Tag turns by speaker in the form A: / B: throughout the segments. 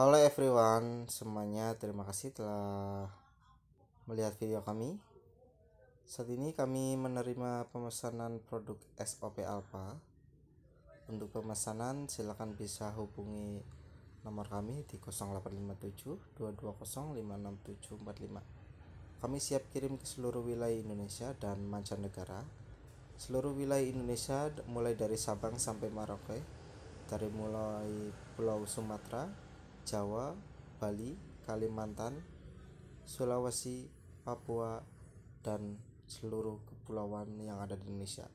A: Halo everyone, semuanya terima kasih telah melihat video kami. Saat ini kami menerima pemesanan produk SOP Alpha. Untuk pemesanan silakan bisa hubungi nomor kami di 0857 220 Kami siap kirim ke seluruh wilayah Indonesia dan mancanegara. Seluruh wilayah Indonesia mulai dari Sabang sampai Merauke, dari mulai Pulau Sumatera, Jawa, Bali, Kalimantan, Sulawesi, Papua, dan seluruh kepulauan yang ada di Indonesia.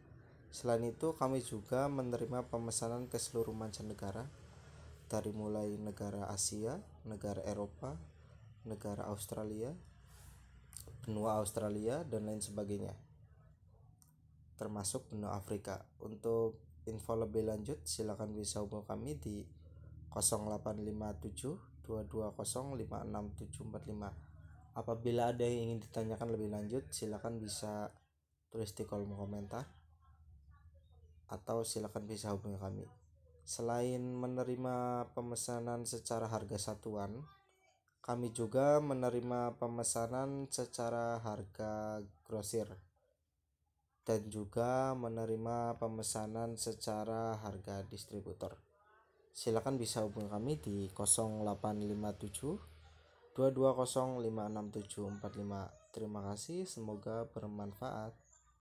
A: Selain itu, kami juga menerima pemesanan ke seluruh mancanegara, dari mulai negara Asia, negara Eropa, negara Australia, benua Australia, dan lain sebagainya, termasuk benua Afrika. Untuk info lebih lanjut, silakan bisa hubungi kami di 0857 56745 apabila ada yang ingin ditanyakan lebih lanjut silakan bisa tulis di kolom komentar atau silakan bisa hubungi kami selain menerima pemesanan secara harga satuan kami juga menerima pemesanan secara harga grosir dan juga menerima pemesanan secara harga distributor silakan bisa hubungi kami di 0857 45. Terima kasih, semoga bermanfaat.